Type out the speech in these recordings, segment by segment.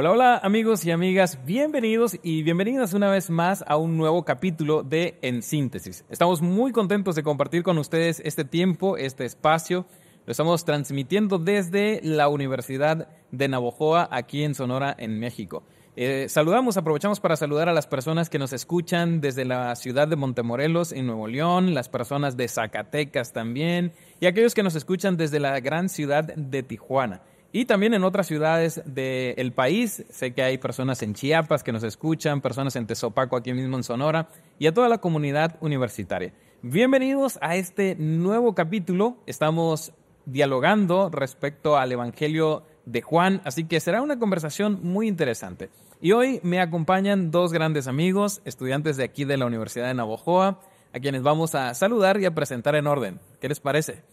Hola, hola amigos y amigas, bienvenidos y bienvenidas una vez más a un nuevo capítulo de En Síntesis. Estamos muy contentos de compartir con ustedes este tiempo, este espacio. Lo estamos transmitiendo desde la Universidad de Navojoa, aquí en Sonora, en México. Eh, saludamos, aprovechamos para saludar a las personas que nos escuchan desde la ciudad de Montemorelos, en Nuevo León, las personas de Zacatecas también, y aquellos que nos escuchan desde la gran ciudad de Tijuana. Y también en otras ciudades del país. Sé que hay personas en Chiapas que nos escuchan, personas en Tezopaco, aquí mismo en Sonora, y a toda la comunidad universitaria. Bienvenidos a este nuevo capítulo. Estamos dialogando respecto al Evangelio de Juan, así que será una conversación muy interesante. Y hoy me acompañan dos grandes amigos, estudiantes de aquí de la Universidad de Navojoa, a quienes vamos a saludar y a presentar en orden. ¿Qué les parece?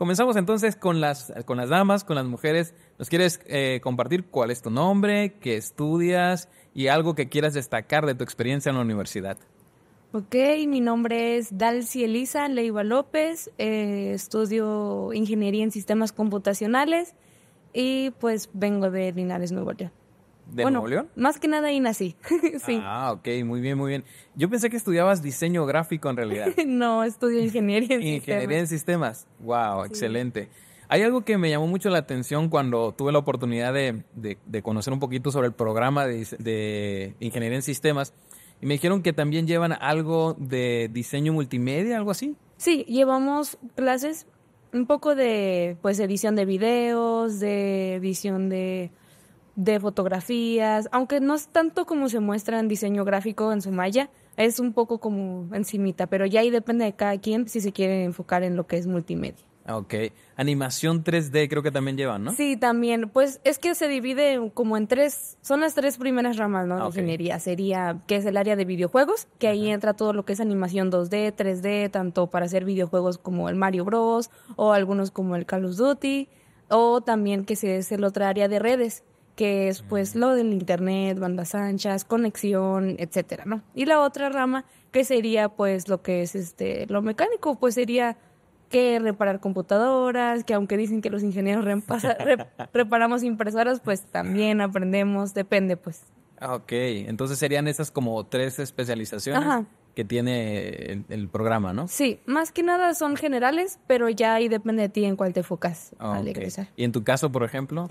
Comenzamos entonces con las, con las damas, con las mujeres. ¿Nos quieres eh, compartir cuál es tu nombre, qué estudias y algo que quieras destacar de tu experiencia en la universidad? Ok, mi nombre es Dalcy Elisa Leiva López, eh, estudio ingeniería en sistemas computacionales y pues vengo de Linares, Nuevo León. ¿De bueno, Más que nada ahí nací. sí. Ah, ok, muy bien, muy bien. Yo pensé que estudiabas diseño gráfico en realidad. no, estudio ingeniería en Ingeniería en sistemas. Wow, excelente. Hay algo que me llamó mucho la atención cuando tuve la oportunidad de, conocer un poquito sobre el programa de, de, ingeniería en sistemas. Y me dijeron que también llevan algo de diseño multimedia, algo así. Sí, llevamos clases un poco de pues edición de videos, de edición de de fotografías, aunque no es tanto como se muestra en diseño gráfico en su malla, es un poco como encimita, pero ya ahí depende de cada quien si se quiere enfocar en lo que es multimedia. Ah, ok, animación 3D creo que también llevan, ¿no? Sí, también, pues es que se divide como en tres, son las tres primeras ramas, ¿no? Ah, de ingeniería, sería, que es el área de videojuegos, que ahí entra todo lo que es animación 2D, 3D, tanto para hacer videojuegos como el Mario Bros, o algunos como el Call of Duty, o también que es el otro área de redes, que es pues lo del internet, bandas anchas, conexión, etcétera, ¿no? Y la otra rama que sería pues lo que es este lo mecánico, pues sería que reparar computadoras, que aunque dicen que los ingenieros reparamos impresoras, pues también aprendemos, depende pues. Ah, ok, entonces serían esas como tres especializaciones que tiene el, programa, ¿no? Sí, más que nada son generales, pero ya ahí depende de ti en cuál te enfocas ¿Y en tu caso, por ejemplo?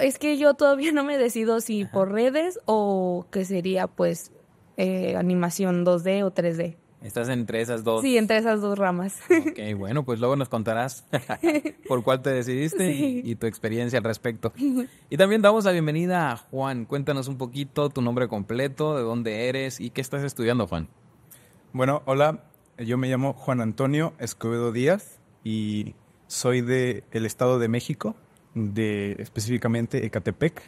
es que yo todavía no me decido si por redes o que sería pues eh, animación 2D o 3D. Estás entre esas dos. Sí, entre esas dos ramas. Ok, bueno, pues luego nos contarás por cuál te decidiste y, tu experiencia al respecto. Y también damos la bienvenida a Juan. Cuéntanos un poquito tu nombre completo, de dónde eres y qué estás estudiando, Juan. Bueno, hola, yo me llamo Juan Antonio Escobedo Díaz y soy del estado de México, de específicamente Ecatepec.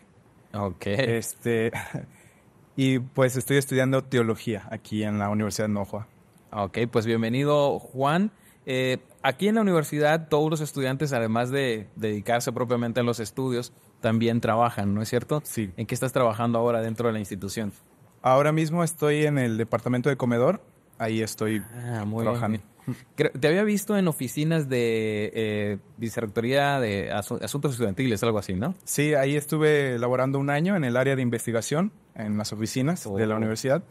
Ok. Este, y pues estoy estudiando teología aquí en la Universidad de Nojoa. Ok, pues bienvenido Juan. Eh, aquí en la universidad todos los estudiantes, además de dedicarse propiamente a los estudios, también trabajan, ¿no es cierto? Sí. ¿En qué estás trabajando ahora dentro de la institución? Ahora mismo estoy en el departamento de comedor. Ahí estoy ah, muy trabajando. Bien. Te había visto en oficinas de eh, vicerrectoría de asuntos estudiantiles, algo así, ¿no? Sí, ahí estuve laborando un año en el área de investigación, en las oficinas de la oh. universidad,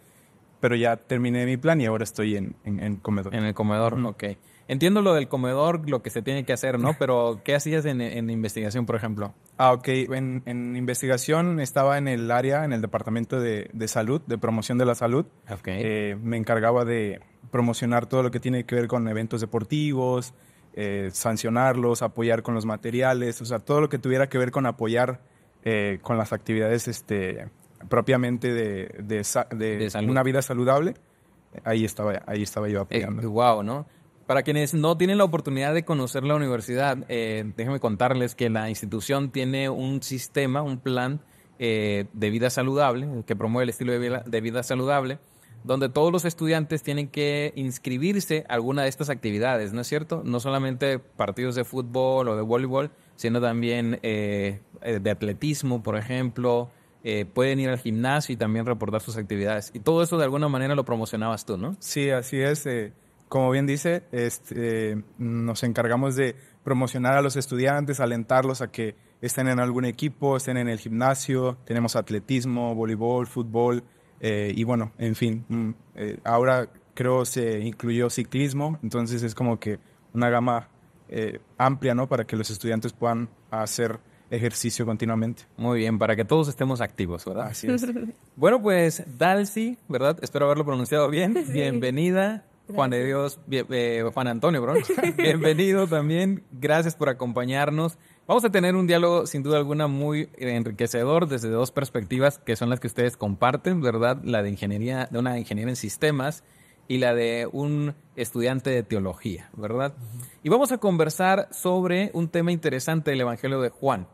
pero ya terminé mi plan y ahora estoy en, en, comedor. En el comedor, ¿no? ok. Entiendo lo del comedor, lo que se tiene que hacer, ¿no? Pero, ¿qué hacías en, en investigación, por ejemplo? Ah, ok. En, investigación estaba en el área, en el departamento de, salud, de promoción de la salud. Ok. Eh, me encargaba de promocionar todo lo que tiene que ver con eventos deportivos, eh, sancionarlos, apoyar con los materiales, o sea, todo lo que tuviera que ver con apoyar eh, con las actividades este, propiamente de, de, una vida saludable. Ahí estaba, ahí estaba yo apoyando. wow, ¿no? Para quienes no tienen la oportunidad de conocer la universidad, eh, déjenme contarles que la institución tiene un sistema, un plan eh, de vida saludable, que promueve el estilo de vida, saludable, donde todos los estudiantes tienen que inscribirse a alguna de estas actividades, ¿no es cierto? No solamente partidos de fútbol o de voleibol, sino también eh, eh, de atletismo, por ejemplo. pueden ir al gimnasio y también reportar sus actividades. Y todo eso de alguna manera lo promocionabas tú, ¿no? Sí, así es como bien dice, este, nos encargamos de promocionar a los estudiantes, alentarlos a que estén en algún equipo, estén en el gimnasio, tenemos atletismo, voleibol, fútbol, eh, y bueno, en fin, mm, eh, ahora creo se incluyó ciclismo, entonces es como que una gama eh, amplia, ¿no? Para que los estudiantes puedan hacer ejercicio continuamente. Muy bien, para que todos estemos activos, ¿verdad? Así es. bueno, pues Dalcy, ¿verdad? Espero haberlo pronunciado bien. Bienvenida. Juan de Dios, eh, Juan Antonio, bro. bienvenido también. Gracias por acompañarnos. Vamos a tener un diálogo sin duda alguna muy enriquecedor desde dos perspectivas que son las que ustedes comparten, ¿verdad? La de ingeniería, de una ingeniera en sistemas y la de un estudiante de teología, ¿verdad? Y vamos a conversar sobre un tema interesante del Evangelio de Juan.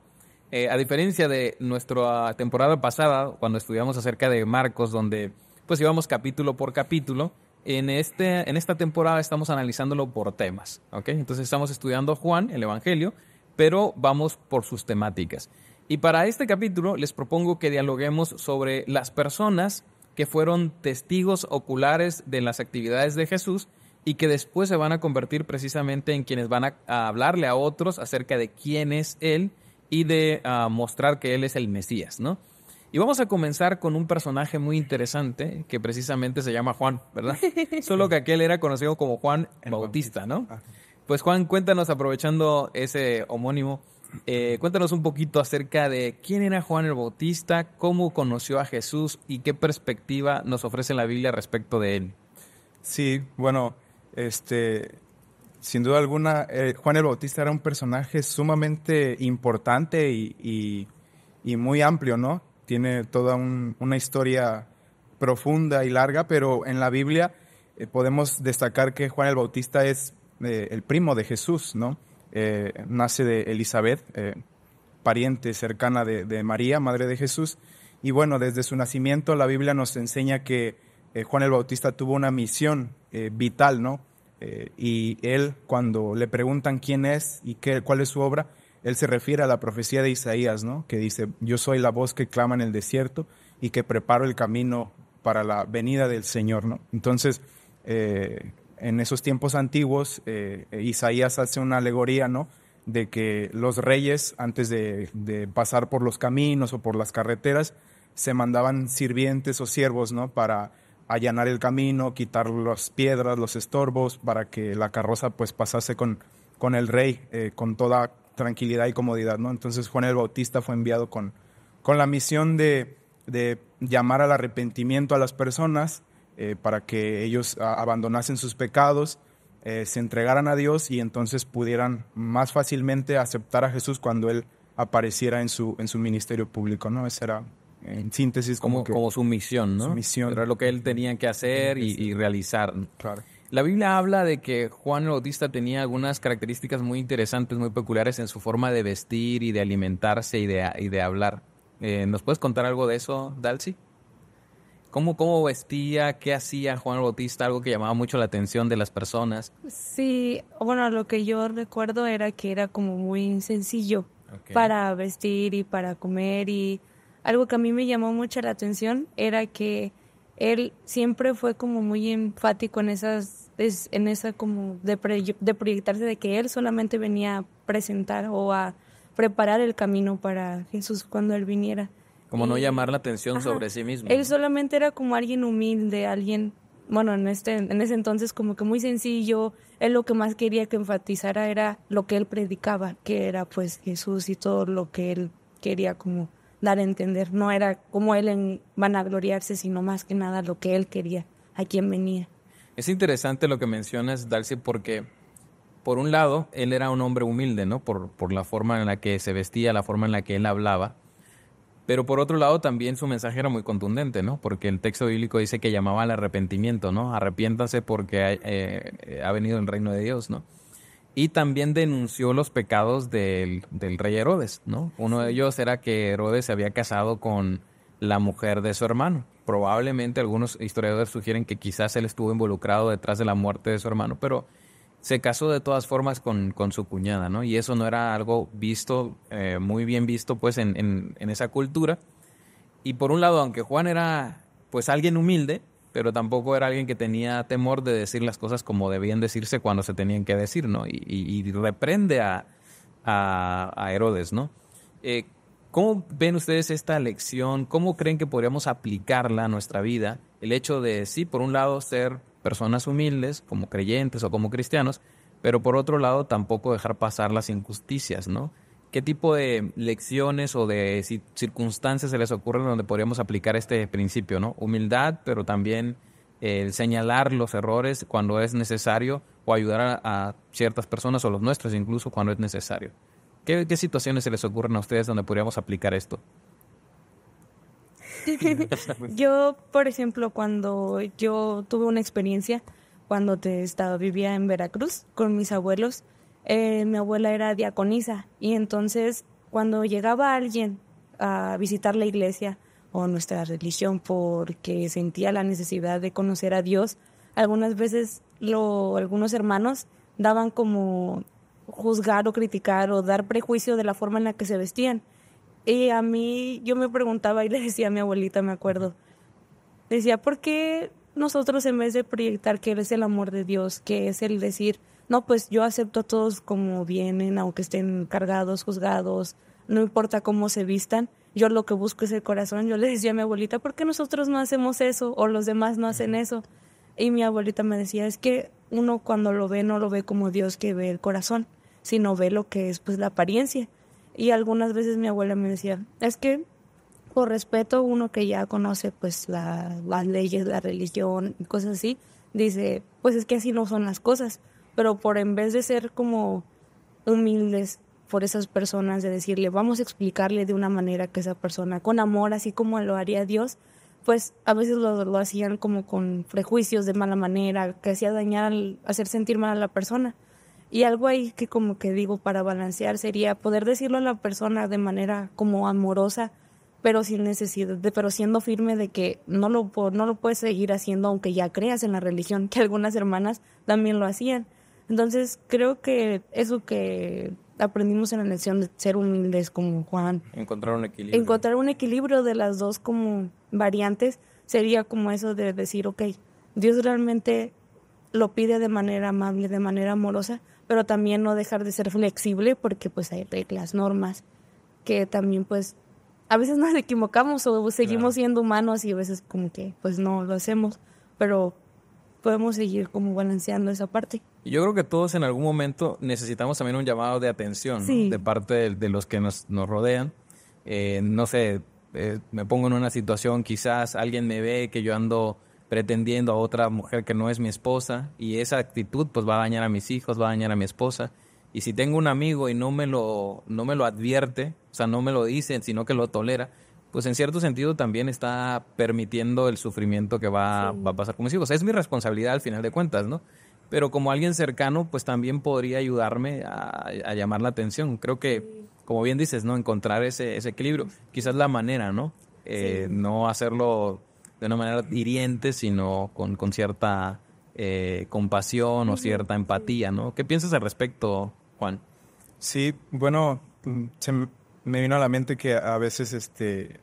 Eh, a diferencia de nuestra temporada pasada, cuando estudiamos acerca de Marcos, donde pues íbamos capítulo por capítulo, en, este, en esta temporada estamos analizándolo por temas, ¿ok? Entonces estamos estudiando Juan, el Evangelio, pero vamos por sus temáticas. Y para este capítulo les propongo que dialoguemos sobre las personas que fueron testigos oculares de las actividades de Jesús y que después se van a convertir precisamente en quienes van a, hablarle a otros acerca de quién es Él y de ah, mostrar que Él es el Mesías, ¿no? Y vamos a comenzar con un personaje muy interesante que precisamente se llama Juan, ¿verdad? Solo que aquel era conocido como Juan el Bautista, ¿no? Pues Juan, cuéntanos, aprovechando ese homónimo, eh, cuéntanos un poquito acerca de quién era Juan el Bautista, cómo conoció a Jesús y qué perspectiva nos ofrece la Biblia respecto de él. Sí, bueno, este, sin duda alguna, eh, Juan el Bautista era un personaje sumamente importante y muy amplio, ¿no? tiene toda una historia profunda y larga, pero en la Biblia eh, podemos destacar que Juan el Bautista es eh, el primo de Jesús, ¿no? Eh, nace de Elizabeth, pariente cercana de, de, María, madre de Jesús. Y bueno, desde su nacimiento la Biblia nos enseña que Juan el Bautista tuvo una misión vital, ¿no? y él, cuando le preguntan quién es y qué, cuál es su obra, él se refiere a la profecía de Isaías, ¿no? Que dice, yo soy la voz que clama en el desierto y que preparo el camino para la venida del Señor, ¿no? Entonces, eh, en esos tiempos antiguos, eh, Isaías hace una alegoría, ¿no? De que los reyes, antes de, pasar por los caminos o por las carreteras, se mandaban sirvientes o siervos, ¿no? Para allanar el camino, quitar las piedras, los estorbos, para que la carroza pues pasase con, con el rey eh, con toda tranquilidad y comodidad, ¿no? Entonces Juan el Bautista fue enviado con, con la misión de, llamar al arrepentimiento a las personas eh, para que ellos abandonasen sus pecados, eh, se entregaran a Dios y entonces pudieran más fácilmente aceptar a Jesús cuando Él apareciera en su, en su ministerio público, ¿no? Esa era en síntesis como, su misión, ¿no? misión. Era lo que él tenía que hacer y, y realizar. Claro. La Biblia habla de que Juan el Bautista tenía algunas características muy interesantes, muy peculiares en su forma de vestir y de alimentarse y de, hablar. Eh, ¿Nos puedes contar algo de eso, Dalcy? ¿Cómo, ¿Cómo vestía? ¿Qué hacía Juan el Bautista? Algo que llamaba mucho la atención de las personas. Sí, bueno, lo que yo recuerdo era que era como muy sencillo para vestir y para comer y algo que a mí me llamó mucho la atención era que él siempre fue como muy enfático en esas en esa como de, proyectarse de que él solamente venía a presentar o a preparar el camino para Jesús cuando él viniera. Como no llamar la atención sobre sí mismo. Él solamente era como alguien humilde, alguien, bueno, en este en ese entonces como que muy sencillo, él lo que más quería que enfatizara era lo que él predicaba, que era pues Jesús y todo lo que él quería como dar a entender. No era como él en vanagloriarse, sino más que nada lo que él quería, a quien venía. Es interesante lo que mencionas, Darcy, porque por un lado, él era un hombre humilde, ¿no? Por, por la forma en la que se vestía, la forma en la que él hablaba. Pero por otro lado, también su mensaje era muy contundente, ¿no? Porque el texto bíblico dice que llamaba al arrepentimiento, ¿no? Arrepiéntase porque ha, eh, eh, ha venido el reino de Dios, ¿no? y también denunció los pecados del, rey Herodes, ¿no? Uno de ellos era que Herodes se había casado con la mujer de su hermano. Probablemente algunos historiadores sugieren que quizás él estuvo involucrado detrás de la muerte de su hermano, pero se casó de todas formas con, con su cuñada, ¿no? Y eso no era algo visto, eh, muy bien visto, pues, en, en, en esa cultura. Y por un lado, aunque Juan era, pues, alguien humilde, pero tampoco era alguien que tenía temor de decir las cosas como debían decirse cuando se tenían que decir, ¿no? Y, reprende a, Herodes, ¿no? Eh, ¿Cómo ven ustedes esta lección? ¿Cómo creen que podríamos aplicarla a nuestra vida? El hecho de, sí, por un lado, ser personas humildes, como creyentes o como cristianos, pero por otro lado, tampoco dejar pasar las injusticias, ¿no? ¿Qué tipo de lecciones o de circunstancias se les ocurren donde podríamos aplicar este principio, ¿no? Humildad, pero también eh, el señalar los errores cuando es necesario o ayudar a, ciertas personas o los nuestros incluso cuando es necesario. ¿Qué, situaciones se les ocurren a ustedes donde podríamos aplicar esto? yo, por ejemplo, cuando yo tuve una experiencia cuando estaba, vivía en Veracruz con mis abuelos, eh, mi abuela era diaconisa y entonces cuando llegaba alguien a visitar la iglesia o nuestra religión porque sentía la necesidad de conocer a Dios, algunas veces algunos hermanos daban como juzgar o criticar o dar prejuicio de la forma en la que se vestían. Y a mí yo me preguntaba y le decía a mi abuelita, me acuerdo, decía, ¿por qué nosotros en vez de proyectar que eres el amor de Dios, que es el decir, no, pues yo acepto a todos como vienen, aunque estén cargados, juzgados, no importa cómo se vistan. Yo lo que busco es el corazón. Yo le decía a mi abuelita, ¿por qué nosotros no hacemos eso? O los demás no hacen eso. Y mi abuelita me decía, es que uno cuando lo ve no lo ve como Dios que ve el corazón, sino ve lo que es pues la apariencia. Y algunas veces mi abuela me decía, es que por respeto uno que ya conoce pues las leyes, la religión y cosas así, dice, pues es que así no son las cosas pero por en vez de ser como humildes por esas personas, de decirle, vamos a explicarle de una manera que esa persona, con amor, así como lo haría Dios, pues a veces lo, lo hacían como con prejuicios de mala manera, que hacía dañar, hacer sentir mal a la persona. Y algo ahí que como que digo para balancear sería poder decirlo a la persona de manera como amorosa, pero sin necesidad, de, pero siendo firme de que no lo, no lo puedes seguir haciendo aunque ya creas en la religión, que algunas hermanas también lo hacían. Entonces creo que eso que aprendimos en la lección de ser humildes como Juan. Encontrar un equilibrio. Encontrar un equilibrio de las dos como variantes sería como eso de decir, ok, Dios realmente lo pide de manera amable, de manera amorosa, pero también no dejar de ser flexible porque pues hay reglas, normas, que también pues a veces nos equivocamos o seguimos siendo humanos y a veces como que pues no lo hacemos, pero podemos seguir como balanceando esa parte. Yo creo que todos en algún momento necesitamos también un llamado de atención de parte de, los que nos, nos rodean. Eh, no sé, eh, me pongo en una situación, quizás alguien me ve que yo ando pretendiendo a otra mujer que no es mi esposa y esa actitud pues va a dañar a mis hijos, va a dañar a mi esposa. Y si tengo un amigo y no me lo, no me lo advierte, o sea, no me lo dice, sino que lo tolera, pues en cierto sentido también está permitiendo el sufrimiento que va, a pasar con mis hijos. Es mi responsabilidad al final de cuentas, ¿no? Pero como alguien cercano, pues también podría ayudarme a, llamar la atención. Creo que, como bien dices, ¿no? Encontrar ese, equilibrio. Quizás la manera, ¿no? Eh, no hacerlo de una manera hiriente, sino con, cierta eh, compasión o cierta empatía, ¿no? ¿Qué piensas al respecto, Juan? Sí, bueno, se me vino a la mente que a veces este,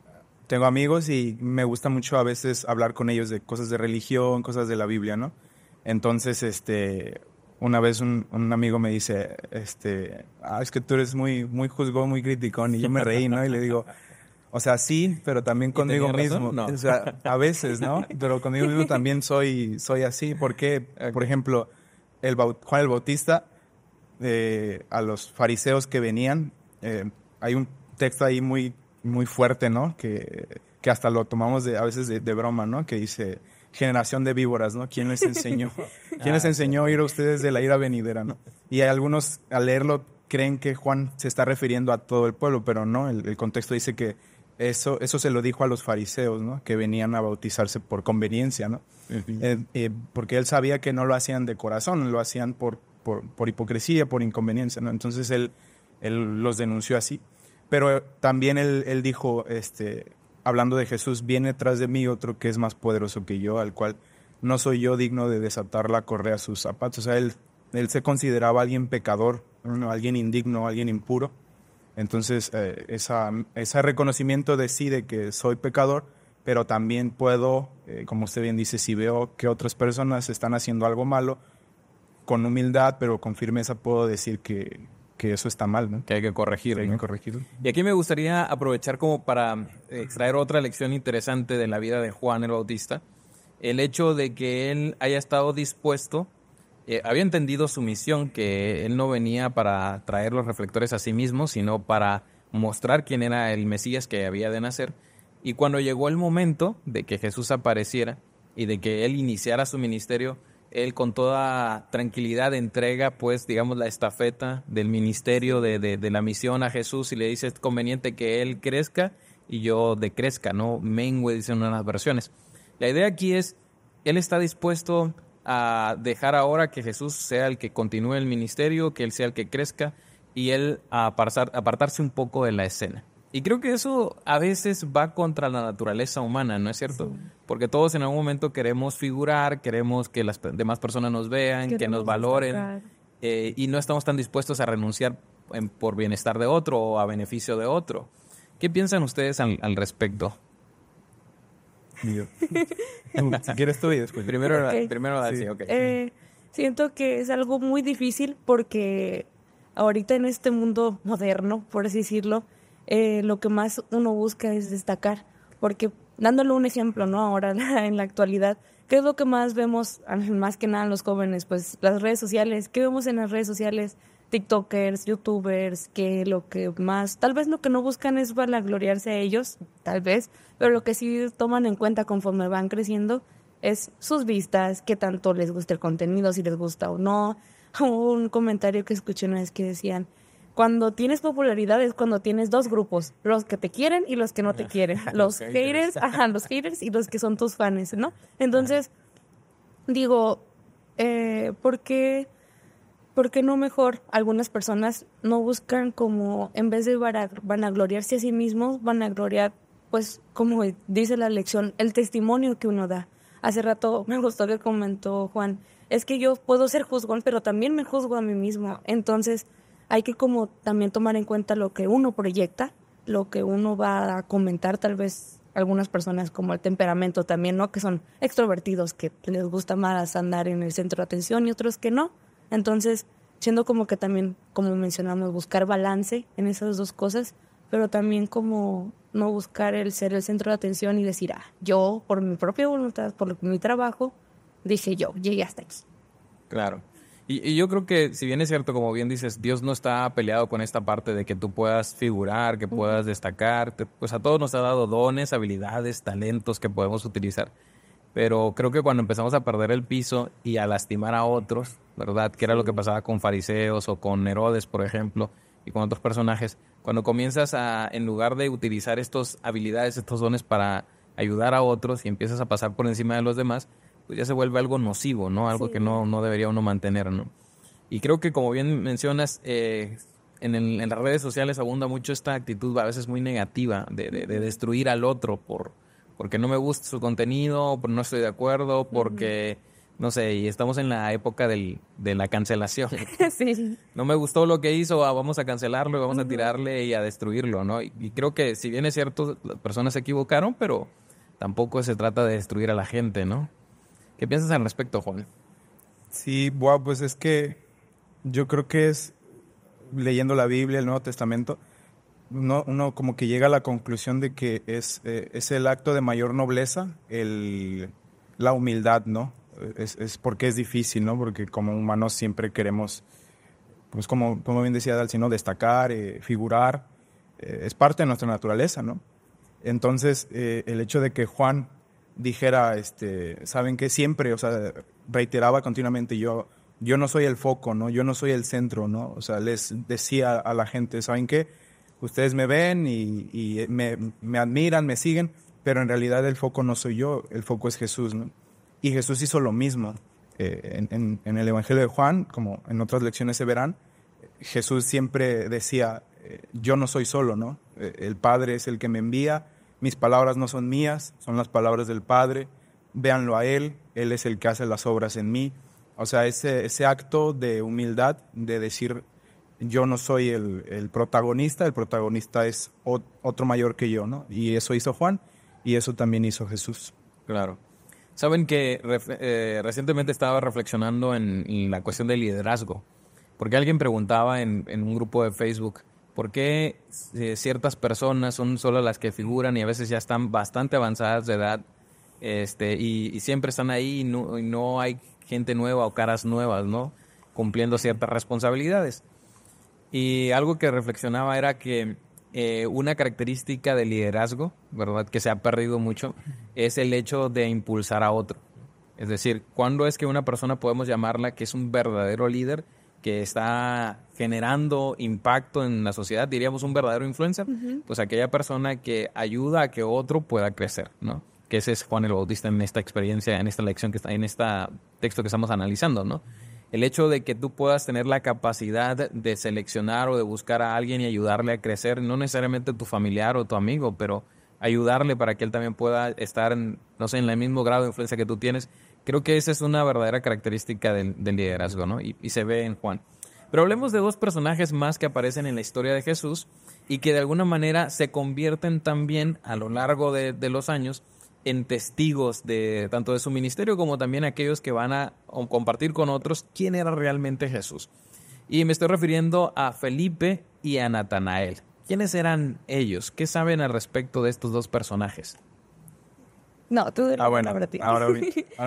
tengo amigos y me gusta mucho a veces hablar con ellos de cosas de religión, cosas de la Biblia, ¿no? Entonces, este, una vez un, amigo me dice, este, ah, es que tú eres muy, muy juzgón, muy criticón, y yo me reí, ¿no? Y le digo, o sea, sí, pero también conmigo mismo. O sea, a veces, ¿no? Pero conmigo mismo también soy, soy así, porque, por ejemplo, el Juan el Bautista, eh, a los fariseos que venían, eh, hay un texto ahí muy, muy fuerte, ¿no? Que, que hasta lo tomamos de, a veces de, broma, ¿no? Que dice, generación de víboras, ¿no? ¿Quién les enseñó? Ah, ¿Quién les enseñó a ir a ustedes de la ira venidera, ¿no? Y algunos al leerlo creen que Juan se está refiriendo a todo el pueblo, pero no, el, contexto dice que eso, eso se lo dijo a los fariseos, ¿no? Que venían a bautizarse por conveniencia, ¿no? Eh, eh, porque él sabía que no lo hacían de corazón, lo hacían por, por, por hipocresía, por inconveniencia, ¿no? Entonces él, él los denunció así. Pero eh, también él, dijo, este, hablando de Jesús, viene tras de mí otro que es más poderoso que yo, al cual no soy yo digno de desatar la correa a sus zapatos. O sea, él, él se consideraba alguien pecador, alguien indigno, alguien impuro. Entonces, eh, esa, ese reconocimiento de sí, de que soy pecador, pero también puedo, eh, como usted bien dice, si veo que otras personas están haciendo algo malo, con humildad, pero con firmeza puedo decir que, que eso está mal, ¿no? Que hay que corregir. hay que corregirlo. Y aquí me gustaría aprovechar como para eh, extraer otra lección interesante de la vida de Juan el Bautista, el hecho de que él haya estado dispuesto, eh, había entendido su misión, que él no venía para traer los reflectores a sí mismo, sino para mostrar quién era el Mesías que había de nacer. Y cuando llegó el momento de que Jesús apareciera y de que él iniciara su ministerio, él con toda tranquilidad entrega, pues, digamos, la estafeta del ministerio de, la misión a Jesús y le dice, es conveniente que él crezca y yo decrezca, ¿no? Mengue, dicen unas versiones. La idea aquí es, él está dispuesto a dejar ahora que Jesús sea el que continúe el ministerio, que él sea el que crezca y él a apartarse un poco de la escena. Y creo que eso a veces va contra la naturaleza humana, ¿no es cierto? porque todos en algún momento queremos figurar, queremos que las demás personas nos vean, que nos valoren, eh, y no estamos tan dispuestos a renunciar por bienestar de otro o a beneficio de otro. ¿Qué piensan ustedes al, respecto? si quieres tú y después. Primero, primero sí. ok. Eh, siento que es algo muy difícil porque ahorita en este mundo moderno, por así decirlo, eh, lo que más uno busca es destacar, porque dándole un ejemplo, ¿no? Ahora en la actualidad, ¿qué es lo que más vemos, más que nada los jóvenes? Pues las redes sociales, ¿qué vemos en las redes sociales? TikTokers, YouTubers, que lo que más, tal vez lo que no buscan es valagloriarse a ellos, tal vez, pero lo que sí toman en cuenta conforme van creciendo es sus vistas, qué tanto les gusta el contenido, si les gusta o no. Un comentario que escuché una vez que decían, cuando tienes popularidad es cuando tienes dos grupos, los que te quieren y los que no te quieren, los, haters, ajá, los haters y los que son tus fans, ¿no? Entonces, digo, eh, ¿por qué? ¿por no mejor algunas personas no buscan como, en vez de van a a sí mismos, van a gloriar, pues como dice la lección, el testimonio que uno da? Hace rato me gustó que comentó Juan, es que yo puedo ser juzgón, pero también me juzgo a mí mismo. Entonces, hay que como también tomar en cuenta lo que uno proyecta, lo que uno va a comentar tal vez algunas personas como el temperamento también, ¿no? Que son extrovertidos, que les gusta más andar en el centro de atención y otros que no. Entonces, siendo como que también, como mencionamos, buscar balance en esas dos cosas, pero también como no buscar el ser el centro de atención y decir, ah, yo por mi propia voluntad, por mi trabajo, dije yo, llegué hasta aquí. Claro. Y, yo creo que, si bien es cierto, como bien dices, Dios no está peleado con esta parte de que tú puedas figurar, que puedas destacar, pues a todos nos ha dado dones, habilidades, talentos que podemos utilizar. Pero creo que cuando empezamos a perder el piso y a lastimar a otros, ¿verdad? Que era lo que pasaba con fariseos o con Herodes, por ejemplo, y con otros personajes. Cuando comienzas a, en lugar de utilizar estas habilidades, estos dones para ayudar a otros y empiezas a pasar por encima de los demás, pues ya se vuelve algo nocivo, ¿no? Algo que no, no debería uno mantener, ¿no? Y creo que como bien mencionas, eh, en, las redes sociales abunda mucho esta actitud a veces muy negativa de, de, de destruir al otro por porque no me gusta su contenido, porque no estoy de acuerdo, porque... no sé, y estamos en la época del, de la cancelación. sí. No me gustó lo que hizo, ah, vamos a cancelarlo, vamos a tirarle y a destruirlo, ¿no? Y, y, creo que si bien es cierto, las personas se equivocaron, pero tampoco se trata de destruir a la gente, ¿no? ¿Qué piensas al respecto, Juan? Sí, wow, pues es que yo creo que es leyendo la Biblia, el Nuevo Testamento, uno, como que llega a la conclusión de que es, eh, es el acto de mayor nobleza, el, la humildad, ¿no? Es, porque es difícil, ¿no? Porque como humanos siempre queremos, pues como, como bien decía sino destacar, eh, figurar, eh, es parte de nuestra naturaleza, ¿no? Entonces, el hecho de que Juan dijera, este, saben que siempre, o sea, reiteraba continuamente yo, yo no soy el foco, ¿no? Yo no soy el centro, ¿no? O sea, les decía a la gente, ¿saben qué? Ustedes me ven y, me, admiran, me siguen, pero en realidad el foco no soy yo, el foco es Jesús, Y Jesús hizo lo mismo. Eh, en, el Evangelio de Juan, como en otras lecciones se verán, Jesús siempre decía, eh, yo no soy solo, ¿no? Eh, el Padre es el que me envía, mis palabras no son mías, son las palabras del Padre. Véanlo a Él, Él es el que hace las obras en mí. O sea, ese, ese acto de humildad, de decir, yo no soy el, protagonista, el protagonista es otro mayor que yo, ¿no? Y eso hizo Juan y eso también hizo Jesús. Claro. Saben que eh, recientemente estaba reflexionando en, la cuestión del liderazgo, porque alguien preguntaba en, en un grupo de Facebook, ¿Por qué eh, ciertas personas son solo las que figuran y a veces ya están bastante avanzadas de edad este, y, siempre están ahí y no, hay gente nueva o caras nuevas, ¿no? Cumpliendo ciertas responsabilidades. Y algo que reflexionaba era que eh, una característica del liderazgo, ¿verdad? Que se ha perdido mucho, es el hecho de impulsar a otro. Es decir, ¿cuándo es que una persona podemos llamarla que es un verdadero líder? que está generando impacto en la sociedad, diríamos un verdadero influencer, pues aquella persona que ayuda a que otro pueda crecer, ¿no? Que ese es Juan el Bautista en esta experiencia, en esta lección que está, en este texto que estamos analizando, ¿no? El hecho de que tú puedas tener la capacidad de seleccionar o de buscar a alguien y ayudarle a crecer, no necesariamente tu familiar o tu amigo, pero ayudarle para que él también pueda estar, no sé, en el mismo grado de influencia que tú tienes, Creo que esa es una verdadera característica del, liderazgo, ¿no? Y, se ve en Juan. Pero hablemos de dos personajes más que aparecen en la historia de Jesús y que de alguna manera se convierten también a lo largo de, de los años en testigos de tanto de su ministerio como también aquellos que van a compartir con otros quién era realmente Jesús. Y me estoy refiriendo a Felipe y a Natanael. ¿Quiénes eran ellos? ¿Qué saben al respecto de estos dos personajes? No, tú de ah, bueno, ahora,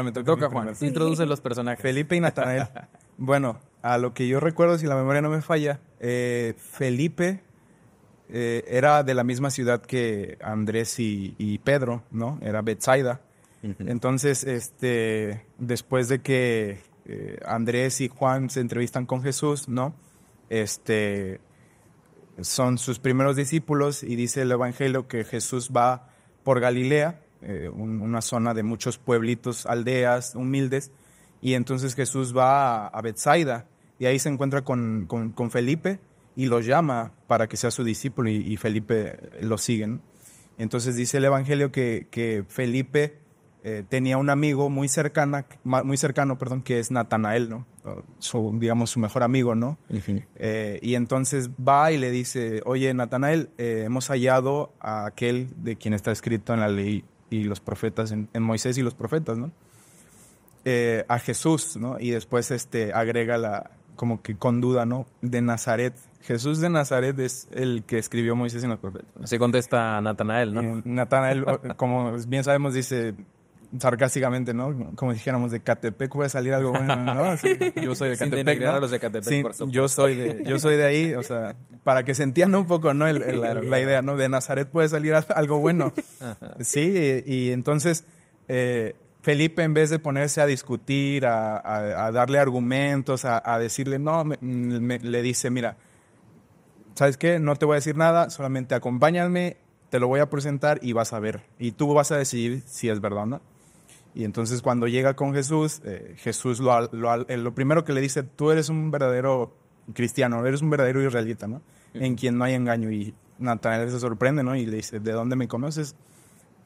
me toca, Juan. Introduce los personajes. Felipe y Natanael. bueno, a lo que yo recuerdo, si la memoria no me falla, eh, Felipe eh, era de la misma ciudad que Andrés y, Pedro, ¿no? Era Betsaida. Entonces, este, después de que eh, Andrés y Juan se entrevistan con Jesús, ¿no? Este, son sus primeros discípulos y dice el Evangelio que Jesús va por Galilea eh, una zona de muchos pueblitos, aldeas humildes, y entonces Jesús va a, Bethsaida y ahí se encuentra con, Felipe y lo llama para que sea su discípulo y, Felipe lo sigue. Entonces dice el Evangelio que, Felipe eh, tenía un amigo muy, cercana, muy cercano, perdón, que es Natanael, ¿no? Su, digamos su mejor amigo, ¿no? Eh, y entonces va y le dice, oye, Natanael, hemos hallado a aquel de quien está escrito en la ley y los profetas, en, Moisés y los profetas, ¿no? Eh, a Jesús, ¿no? Y después este, agrega la, como que con duda, ¿no? De Nazaret. Jesús de Nazaret es el que escribió Moisés y los profetas. Así contesta Natanael, ¿no? Eh, Natanael, como bien sabemos, dice, sarcásticamente, ¿no? Como dijéramos, de Catepec puede salir algo bueno, ¿no? yo soy de Catepec, ¿no? los de Catepec, sí, Yo soy, de, yo soy de ahí, o sea, para que se entienda un poco, ¿no? la, idea, ¿no? De Nazaret puede salir algo bueno. Sí, y, entonces eh, Felipe, en vez de ponerse a discutir, a, darle argumentos, a, decirle, no, le dice, mira, ¿sabes qué? No te voy a decir nada, solamente acompáñame, te lo voy a presentar y vas a ver. Y tú vas a decidir si es verdad o no. Y entonces cuando llega con Jesús, eh, Jesús lo, lo, primero que le dice, tú eres un verdadero cristiano, eres un verdadero israelita, ¿no? En quien no hay engaño. Y Natanael se sorprende, ¿no? Y le dice, ¿de dónde me conoces?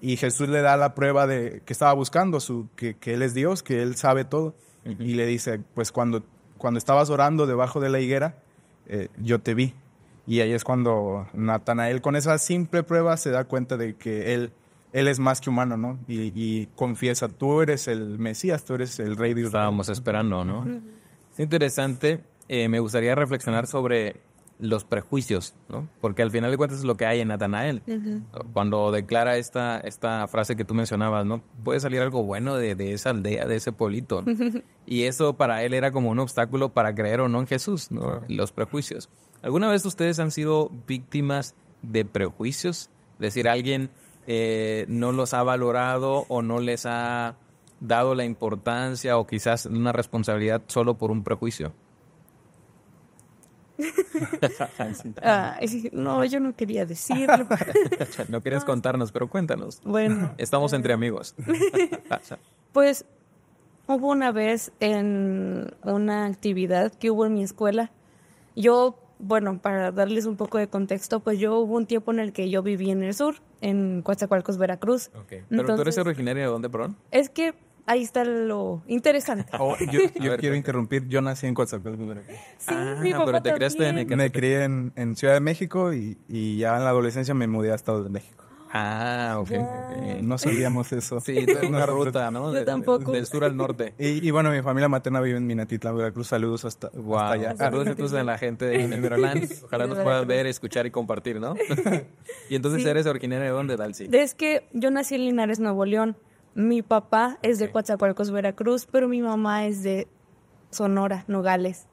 Y Jesús le da la prueba de que estaba buscando, su, que, que Él es Dios, que Él sabe todo. Y le dice, pues cuando, cuando estabas orando debajo de la higuera, eh, yo te vi. Y ahí es cuando Natanael, con esa simple prueba, se da cuenta de que Él él es más que humano, ¿no? Y, confiesa, tú eres el Mesías, tú eres el rey de Israel. Estábamos esperando, ¿no? Es interesante, eh, me gustaría reflexionar sobre los prejuicios, ¿no? Porque al final de cuentas es lo que hay en Natanael. Cuando declara esta, esta frase que tú mencionabas, ¿no? Puede salir algo bueno de, de esa aldea, de ese pueblito. y eso para él era como un obstáculo para creer o no en Jesús, ¿no? Los prejuicios. ¿Alguna vez ustedes han sido víctimas de prejuicios? decir, alguien eh, no los ha valorado o no les ha dado la importancia o quizás una responsabilidad solo por un prejuicio? no, yo no quería decirlo. no quieres contarnos, pero cuéntanos. Bueno. Estamos entre amigos. pues hubo una vez en una actividad que hubo en mi escuela. Yo bueno, para darles un poco de contexto, pues yo hubo un tiempo en el que yo viví en el sur, en Coatzacoalcos, Veracruz. Okay. ¿Pero tú eres originaria de dónde, perdón? Es que ahí está lo interesante. Oh, yo, quiero interrumpir, yo nací en Coatzacoalcos, Veracruz. Sí, ah, pero te creaste en Me crié en, Ciudad de México y, y ya en la adolescencia me mudé a Estado de México. Ah, ok. okay. No sabíamos eso. Sí, una ruta, ¿no? del sur al norte. Y, bueno, mi familia materna vive en Minatitla, Veracruz. Saludos hasta, allá. Saludos a la gente de Minatitlán. Ojalá nos puedan ver, escuchar y compartir, ¿no? y entonces eres originaria de dónde, Dalcy? Es que yo nací en Linares, Nuevo León. Mi papá es de okay. Veracruz, pero mi mamá es de Sonora, Nogales.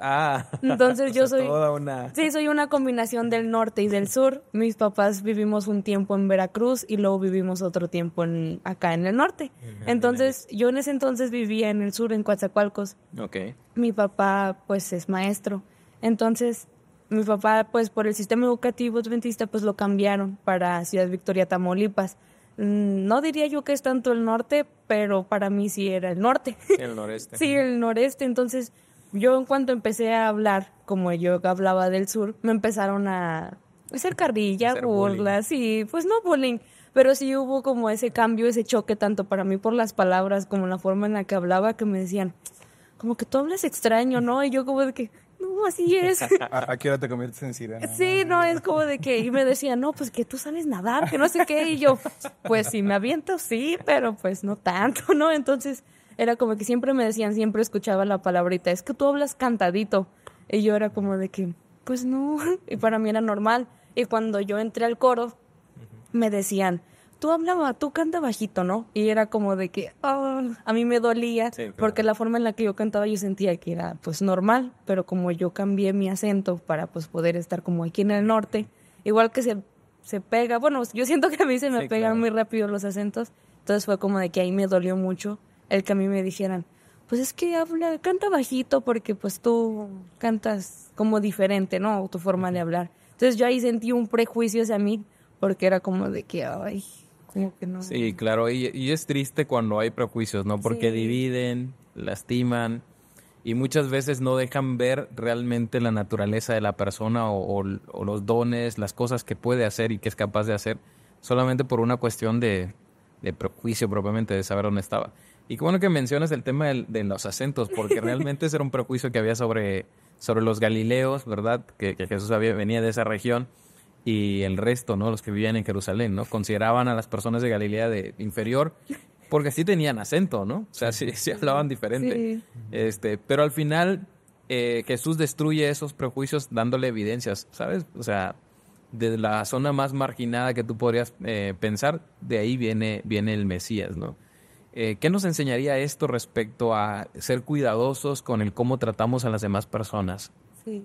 Ah. Entonces yo soy... Toda una... Sí, soy una combinación del norte y del sur. Mis papás vivimos un tiempo en Veracruz y luego vivimos otro tiempo acá en el norte. Entonces yo en ese entonces vivía en el sur, en Coatzacoalcos. Ok. Mi papá pues es maestro. Entonces mi papá pues por el sistema educativo adventista pues lo cambiaron para Ciudad Victoria, Tamaulipas mm, no diría yo que es tanto el norte, pero para mí sí era el norte. El noreste. sí, el noreste. Entonces, yo en cuanto empecé a hablar, como yo hablaba del sur, me empezaron a hacer carrilla, burlas y pues no bullying, pero sí hubo como ese cambio, ese choque tanto para mí por las palabras como la forma en la que hablaba que me decían, como que tú hablas extraño, ¿no? Y yo como de que, no, así es. ¿A, ¿A, qué hora te conviertes en sirena? Sí, no, es como de que, y me decían, no, pues que tú sabes nadar, que no sé qué, y yo, pues si me aviento, sí, pero pues no tanto, ¿no? Entonces era como que siempre me decían, siempre escuchaba la palabrita, es que tú hablas cantadito. Y yo era como de que, pues no, y para mí era normal. Y cuando yo entré al coro, me decían, tú hablaba tú canta bajito, ¿no? Y era como de que, oh, a mí me dolía, porque la forma en la que yo cantaba yo sentía que era pues normal, pero como yo cambié mi acento para pues poder estar como aquí en el norte, igual que se, se pega, bueno, yo siento que a mí se me pegan muy rápido los acentos, entonces fue como de que ahí me dolió mucho el que a mí me dijeran, pues es que habla, canta bajito porque pues tú cantas como diferente, ¿no? tu forma de hablar. Entonces yo ahí sentí un prejuicio hacia mí porque era como de que, ay, como que no. Sí, claro, y, es triste cuando hay prejuicios, ¿no? Porque dividen, lastiman y muchas veces no dejan ver realmente la naturaleza de la persona o, los dones, las cosas que puede hacer y que es capaz de hacer, solamente por una cuestión de prejuicio propiamente, de saber dónde estaba. Y qué bueno que mencionas el tema de, los acentos, porque realmente ese era un prejuicio que había sobre, sobre los galileos, ¿verdad? Que, Jesús venía de esa región y el resto, ¿no? Los que vivían en Jerusalén, ¿no? Consideraban a las personas de Galilea de inferior porque sí tenían acento, ¿no? O sea, sí, hablaban diferente. Este, pero al final eh, Jesús destruye esos prejuicios dándole evidencias, ¿sabes? O sea, de la zona más marginada que tú podrías eh, pensar, de ahí viene, viene el Mesías, ¿no? Eh, ¿Qué nos enseñaría esto respecto a ser cuidadosos con el cómo tratamos a las demás personas? Sí.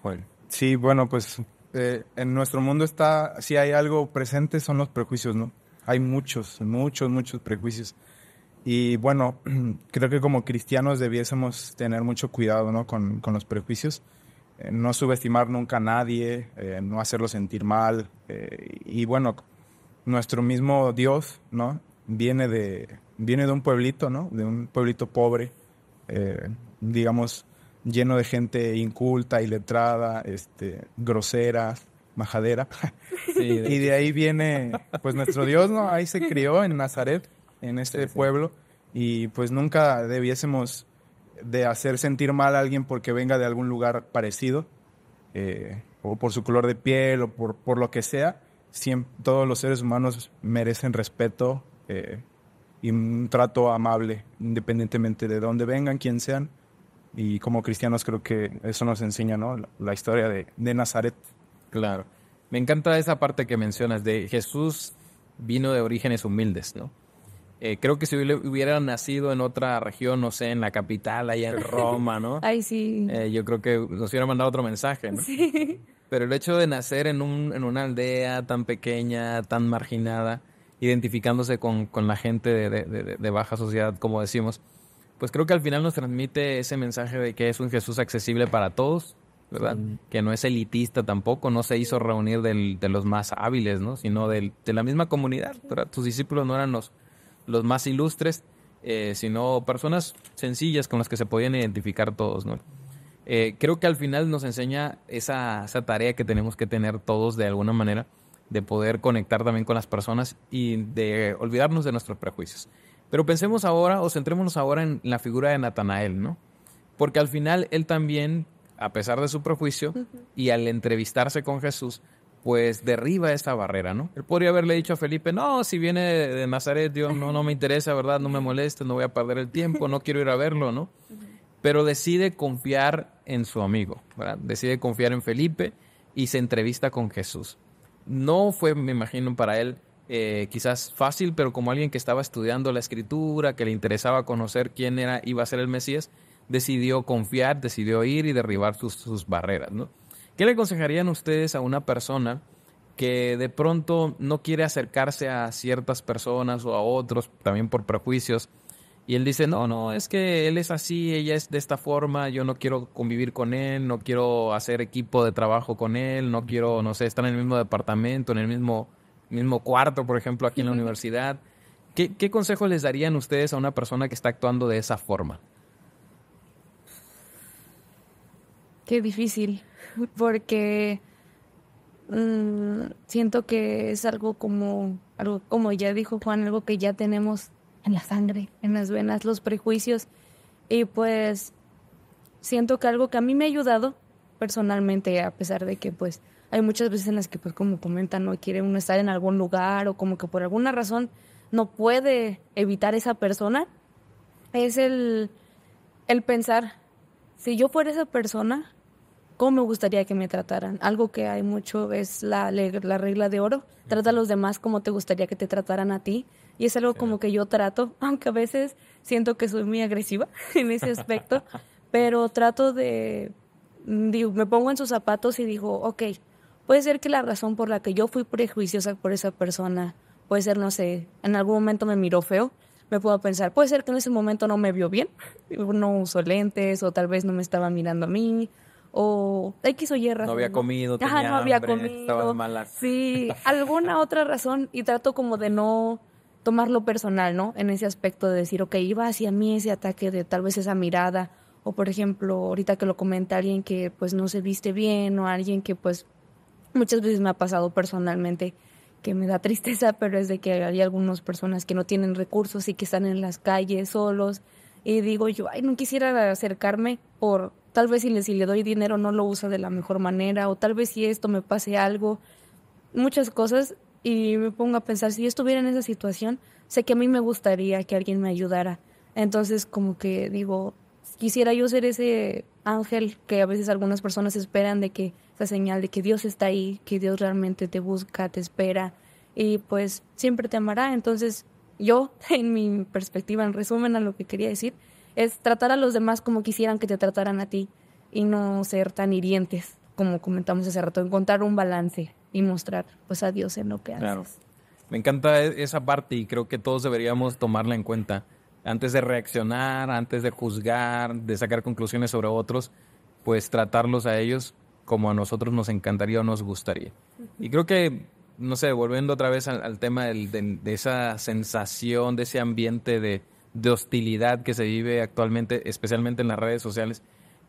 Bueno. Sí, bueno, pues eh, en nuestro mundo está, si hay algo presente, son los prejuicios, ¿no? Hay muchos, muchos, muchos prejuicios. Y bueno, creo que como cristianos debiésemos tener mucho cuidado ¿no? con, con los prejuicios, eh, no subestimar nunca a nadie, no hacerlo sentir mal. y bueno, nuestro mismo Dios ¿no? viene de, viene de un pueblito, ¿no? De un pueblito pobre, eh, digamos, lleno de gente inculta, iletrada, este, grosera, majadera. y de ahí viene, pues nuestro Dios, ¿no? Ahí se crió en Nazaret, en este pueblo, y pues nunca debiésemos de hacer sentir mal a alguien porque venga de algún lugar parecido, eh, o por su color de piel, o por, lo que sea. todos los seres humanos merecen respeto, eh, y un trato amable, independientemente de dónde vengan, quién sean. Y como cristianos creo que eso nos enseña, ¿no? La, historia de, de Nazaret. Claro. Me encanta esa parte que mencionas de Jesús vino de orígenes humildes, ¿no? Eh, creo que si hubiera nacido en otra región, no sé, en la capital, ahí en Roma, ¿no? Ay, sí. Eh, yo creo que nos hubiera mandado otro mensaje, ¿no? Pero el hecho de nacer en, un, en una aldea tan pequeña, tan marginada, identificándose con, la gente de, baja sociedad, como decimos, pues creo que al final nos transmite ese mensaje de que es un Jesús accesible para todos, ¿verdad? Que no es elitista tampoco, no se hizo reunir de los más hábiles, Sino de la misma comunidad, Sus Tus discípulos no eran los, más ilustres, eh, sino personas sencillas con las que se podían identificar todos, ¿no? Eh, creo que al final nos enseña esa tarea que tenemos que tener todos de alguna manera, de poder conectar también con las personas y de olvidarnos de nuestros prejuicios. Pero pensemos ahora o centrémonos ahora en la figura de Natanael, ¿no? Porque al final él también, a pesar de su prejuicio y al entrevistarse con Jesús, pues derriba esa barrera, ¿no? Él podría haberle dicho a Felipe, no, si viene de Nazaret, Dios, no, no me interesa, ¿verdad? No me moleste, no voy a perder el tiempo, no quiero ir a verlo, ¿no? Pero decide confiar en su amigo, ¿verdad? Decide confiar en Felipe y se entrevista con Jesús no fue, me imagino, para él eh, quizás fácil, pero como alguien que estaba estudiando la escritura, que le interesaba conocer quién era, iba a ser el Mesías, decidió confiar, decidió ir y derribar sus, barreras. ¿Qué le aconsejarían ustedes a una persona que de pronto no quiere acercarse a ciertas personas o a otros, también por prejuicios? Y él dice, no, no, es que él es así, ella es de esta forma, yo no quiero convivir con él, no quiero hacer equipo de trabajo con él, no quiero, no sé, estar en el mismo departamento, en el mismo, mismo cuarto, por ejemplo, aquí en la universidad. ¿Qué, ¿Qué les darían ustedes a una persona que está actuando de esa forma? Qué difícil, porque mm, siento que es algo como, algo como ya dijo Juan, algo que ya tenemos en la sangre, en las venas, los prejuicios. Y pues siento que algo que a mí me ha ayudado personalmente, a pesar de que pues hay muchas veces en las que pues como comentan, no quiere uno estar en algún lugar o como que por alguna razón no puede evitar esa persona, es el, el pensar, si yo fuera esa persona, ¿cómo me gustaría que me trataran? Algo que hay mucho es la, la regla de oro, trata a los demás como te gustaría que te trataran a ti. Y es algo como que yo trato, aunque a veces siento que soy muy agresiva en ese aspecto, pero trato de, mm, digo, me pongo en sus zapatos y digo, ok, puede ser que la razón por la que yo fui prejuiciosa por esa persona, puede ser, no sé, en algún momento me miró feo, me puedo pensar, puede ser que en ese momento no me vio bien, no uso lentes o tal vez no me estaba mirando a mí o X quiso Y No había comido, tenía comido. Estaban malas. Sí, alguna otra razón y trato como de no tomarlo personal, ¿no? En ese aspecto de decir, ok, iba hacia mí ese ataque de tal vez esa mirada, o por ejemplo, ahorita que lo comenta alguien que pues no se viste bien, o alguien que pues muchas veces me ha pasado personalmente que me da tristeza, pero es de que hay algunas personas que no tienen recursos y que están en las calles solos, y digo yo, ay, no quisiera acercarme por, tal vez si le, si le doy dinero no lo usa de la mejor manera, o tal vez si esto me pase algo, muchas cosas y me pongo a pensar, si yo estuviera en esa situación, sé que a mí me gustaría que alguien me ayudara. Entonces, como que digo, quisiera yo ser ese ángel que a veces algunas personas esperan de que esa señal de que Dios está ahí, que Dios realmente te busca, te espera y pues siempre te amará. Entonces, yo, en mi perspectiva, en resumen a lo que quería decir, es tratar a los demás como quisieran que te trataran a ti y no ser tan hirientes, como comentamos hace rato, encontrar un balance y mostrar pues a Dios en lo que haces. Me encanta e-, esa parte y creo que todos deberíamos tomarla en cuenta. Antes de reaccionar, antes de juzgar, de sacar conclusiones sobre otros, pues tratarlos a ellos como a nosotros nos encantaría o nos gustaría. Y creo que, no sé, volviendo otra vez al, tema de, esa sensación, de ese ambiente de hostilidad que se vive actualmente, especialmente en las redes sociales,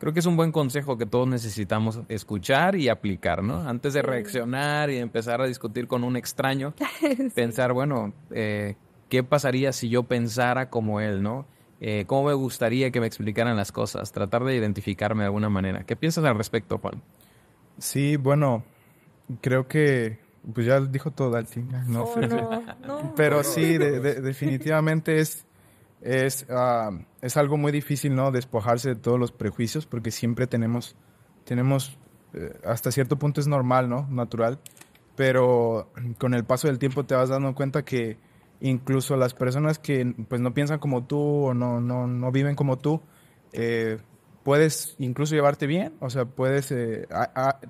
creo que es un buen consejo que todos necesitamos escuchar y aplicar, ¿no? Antes de reaccionar y empezar a discutir con un extraño, pensar, bueno, eh, ¿qué pasaría si yo pensara como él, ¿no? Eh, ¿Cómo me gustaría que me explicaran las cosas? Tratar de identificarme de alguna manera. ¿Qué piensas al respecto, Juan? Sí, bueno, creo que pues ya dijo todo Altinga, No, oh, Pero sí, definitivamente es es, ah, es algo muy difícil, ¿no? Despojarse de todos los prejuicios porque siempre tenemos, tenemos, eh, hasta cierto punto es normal, ¿no? Natural, pero con el paso del tiempo te vas dando cuenta que incluso las personas que pues no piensan como tú o no, no, viven como tú, eh, puedes incluso llevarte bien, o sea, puedes, eh,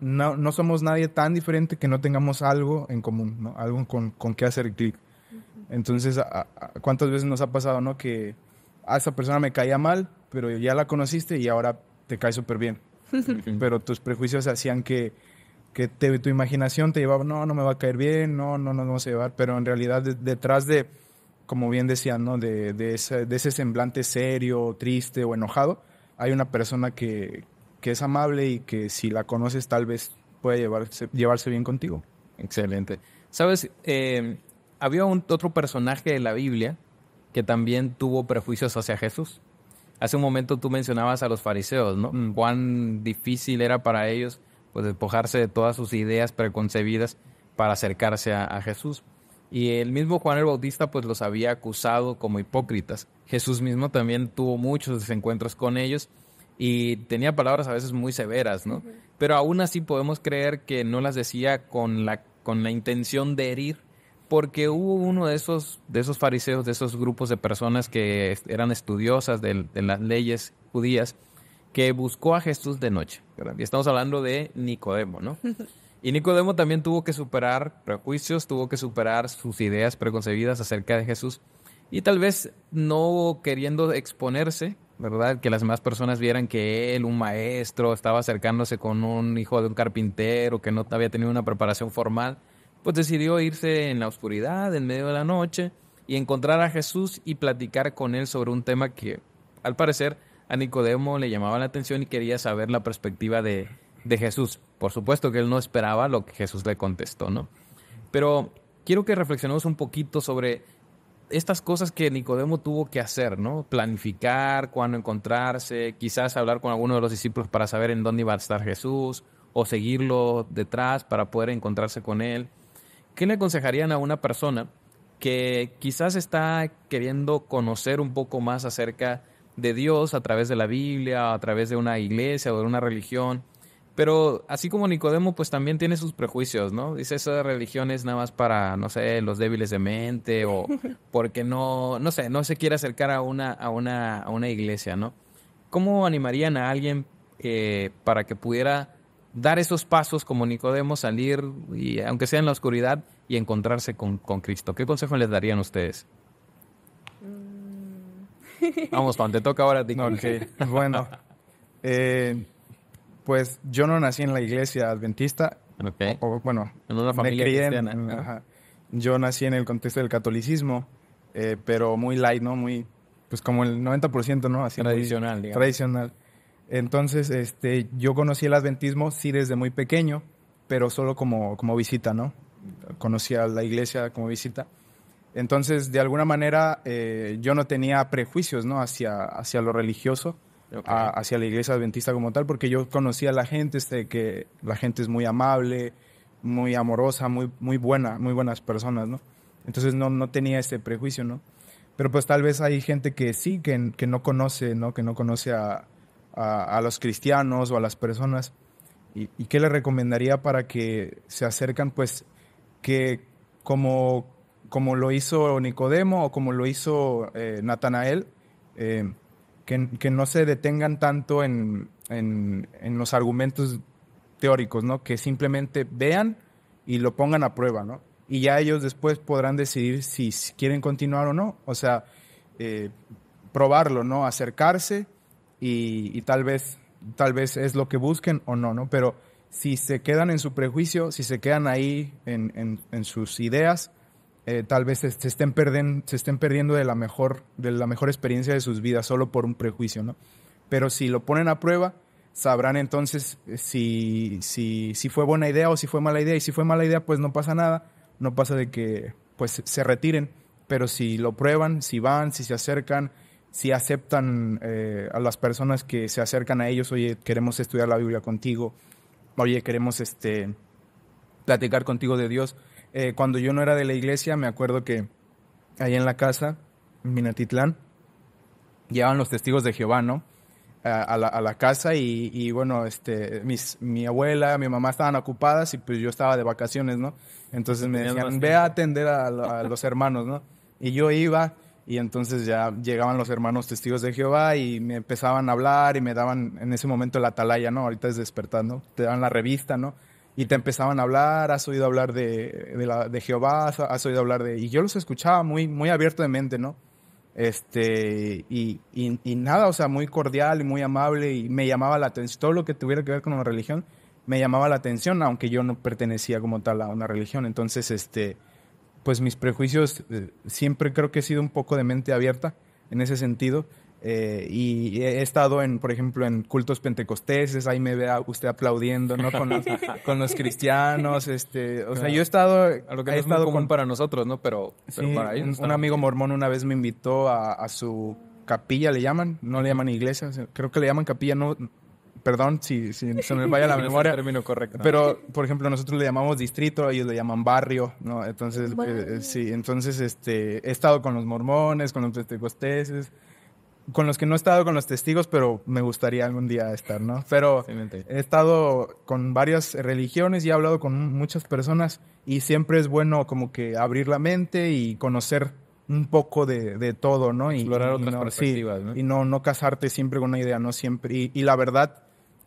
no, somos nadie tan diferente que no tengamos algo en común, Algo con, con qué hacer clic. Entonces, ¿cuántas veces nos ha pasado, no? Que a ah, esa persona me caía mal, pero ya la conociste y ahora te cae súper bien. pero tus prejuicios hacían que, que tu imaginación te llevaba, no, no me va a caer bien, no, no, no, vamos a llevar. Pero en realidad, detrás de, como bien decían, ¿no? De, ese, semblante serio, triste o enojado, hay una persona que, es amable y que si la conoces tal vez puede llevarse, llevarse bien contigo. Excelente. Sabes, eh, había otro personaje de la Biblia que también tuvo prejuicios hacia Jesús. Hace un momento tú mencionabas a los fariseos, ¿no? Mm. Cuán difícil era para ellos pues, despojarse de todas sus ideas preconcebidas para acercarse a, Jesús. Y el mismo Juan el Bautista pues los había acusado como hipócritas. Jesús mismo también tuvo muchos desencuentros con ellos y tenía palabras a veces muy severas, ¿no? Pero aún así podemos creer que no las decía con la, con la intención de herir, porque hubo uno de esos, de esos fariseos, de esos grupos de personas que eran estudiosas de, de las leyes judías, que buscó a Jesús de noche. Y estamos hablando de Nicodemo, ¿no? Y Nicodemo también tuvo que superar prejuicios, tuvo que superar sus ideas preconcebidas acerca de Jesús. Y tal vez no queriendo exponerse, ¿verdad? Que las demás personas vieran que él, un maestro, estaba acercándose con un hijo de un carpintero que no había tenido una preparación formal pues decidió irse en la oscuridad, en medio de la noche, y encontrar a Jesús y platicar con él sobre un tema que, al parecer, a Nicodemo le llamaba la atención y quería saber la perspectiva de, Jesús. Por supuesto que él no esperaba lo que Jesús le contestó, ¿no? Pero quiero que reflexionemos un poquito sobre estas cosas que Nicodemo tuvo que hacer, ¿no? Planificar, cuándo encontrarse, quizás hablar con alguno de los discípulos para saber en dónde iba a estar Jesús, o seguirlo detrás para poder encontrarse con él. ¿Qué le aconsejarían a una persona que quizás está queriendo conocer un poco más acerca de Dios a través de la Biblia, a través de una iglesia o de una religión? Pero así como Nicodemo, pues también tiene sus prejuicios, ¿no? Dice eso de religión es nada más para, no sé, los débiles de mente o porque no, no sé, no se quiere acercar a una, a una, a una iglesia, ¿no? ¿Cómo animarían a alguien eh, para que pudiera dar esos pasos como Nicodemo, salir, y, aunque sea en la oscuridad, y encontrarse con, Cristo. ¿Qué consejo les darían ustedes? Mm. Vamos, Juan, te toca ahora. bueno, eh, pues yo no nací en la iglesia adventista. O, bueno, en una familia cristiana. Yo nací en el contexto del catolicismo, eh, pero muy light, ¿no? Muy, pues como el 90%, ¿no? Así tradicional, digamos. Tradicional. Entonces, este, yo conocí el adventismo, sí, desde muy pequeño, pero solo como, como visita, ¿no? conocía a la iglesia como visita. Entonces, de alguna manera, eh, yo no tenía prejuicios, ¿no? Hacia, hacia lo religioso, hacia la iglesia adventista como tal, porque yo conocía a la gente, este, que la gente es muy amable, muy amorosa, muy, muy buena, muy buenas personas, ¿no? Entonces, no, no tenía ese prejuicio, ¿no? Pero pues tal vez hay gente que sí, que, que no conoce, ¿no? Que no conoce a, a, los cristianos o a las personas? ¿Y, qué le recomendaría para que se acercan, pues, que como, como lo hizo Nicodemo o como lo hizo eh, Natanael, eh, que, no se detengan tanto en, en, los argumentos teóricos, ¿no? Que simplemente vean y lo pongan a prueba, ¿no? Y ya ellos después podrán decidir si quieren continuar o no. O sea, eh, probarlo, ¿no? Acercarse y, tal vez tal vez es lo que busquen o no, ¿no? Pero si se quedan en su prejuicio, si se quedan ahí en, sus ideas, eh, tal vez se, estén se estén perdiendo de la, mejor, de la mejor experiencia de sus vidas solo por un prejuicio, ¿no? Pero si lo ponen a prueba, sabrán entonces eh, si, si, fue buena idea o si fue mala idea. Y si fue mala idea, pues no pasa nada, no pasa de que pues se retiren. Pero si lo prueban, si van, si se acercan, si aceptan eh, a las personas que se acercan a ellos, oye, queremos estudiar la Biblia contigo, oye, queremos este, platicar contigo de Dios. Eh, cuando yo no era de la iglesia, me acuerdo que ahí en la casa, en Minatitlán, llevaban los testigos de Jehová, ¿no? A, la, casa y, bueno, este, mis, mi abuela, mi mamá estaban ocupadas y pues yo estaba de vacaciones, ¿no? Entonces me decían, ve a atender a, a los hermanos, ¿no? Y yo iba, y entonces ya llegaban los hermanos testigos de Jehová y me empezaban a hablar y me daban en ese momento la atalaya, ¿no? Ahorita es despertando, te dan la revista, ¿no? Y te empezaban a hablar, has oído hablar de, de, Jehová, has oído hablar de... Y yo los escuchaba muy, muy abierto de mente, ¿no? Este, y, y, y nada, o sea, muy cordial y muy amable y me llamaba la atención, todo lo que tuviera que ver con una religión me llamaba la atención, aunque yo no pertenecía como tal a una religión. Entonces, este pues mis prejuicios eh, siempre creo que he sido un poco de mente abierta en ese sentido. Eh, y he estado en, por ejemplo, en cultos pentecosteses, ahí me ve usted aplaudiendo, ¿no? Con los, cristianos, este, o sea, yo he estado... A lo que he estado común para nosotros, ¿no? Pero, para ellos. Un, amigo mormón una vez me invitó a, a, su capilla, le llaman, no le llaman iglesia, creo que le llaman capilla, no, perdón si, se me vaya la memoria. correcto. Pero, por ejemplo, nosotros le llamamos distrito, ellos le llaman barrio, ¿no? Entonces, eh, eh, sí, entonces este, he estado con los mormones, con los pentecosteses, con los que no he estado con los testigos, pero me gustaría algún día estar, ¿no? Pero he estado con varias religiones y he hablado con muchas personas y siempre es bueno como que abrir la mente y conocer un poco de, todo, ¿no? Y, Explorar otras perspectivas, ¿no? Y no, casarte siempre con una idea, no siempre. y la verdad,